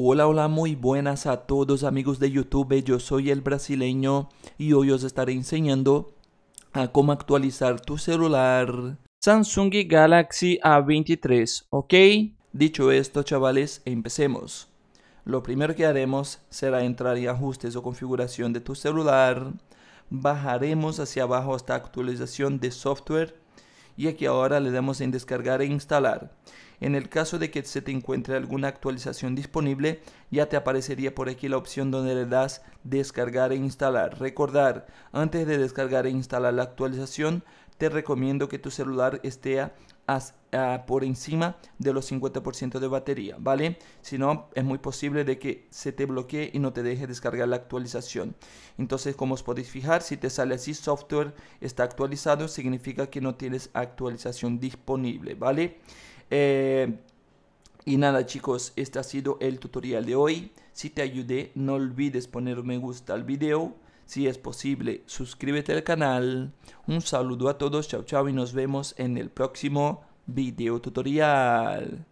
Hola, hola, muy buenas a todos amigos de YouTube, yo soy el brasileño y hoy os estaré enseñando a cómo actualizar tu celular Samsung Galaxy A23, ¿ok? Dicho esto, chavales, empecemos. Lo primero que haremos será entrar en ajustes o configuración de tu celular, bajaremos hacia abajo hasta actualización de software y aquí ahora le damos en descargar e instalar. En el caso de que se te encuentre alguna actualización disponible, ya te aparecería por aquí la opción donde le das descargar e instalar. Recordar, antes de descargar e instalar la actualización, te recomiendo que tu celular esté Ah, por encima de los 50% de batería, ¿vale? Si no, es muy posible de que se te bloquee y no te deje descargar la actualización. Entonces, como os podéis fijar, si te sale así, software está actualizado, significa que no tienes actualización disponible, ¿vale? Eh, y nada chicos, este ha sido el tutorial de hoy. Si te ayudé, no olvides poner me gusta al video si es posible, suscríbete al canal. Un saludo a todos, chao chao y nos vemos en el próximo video tutorial.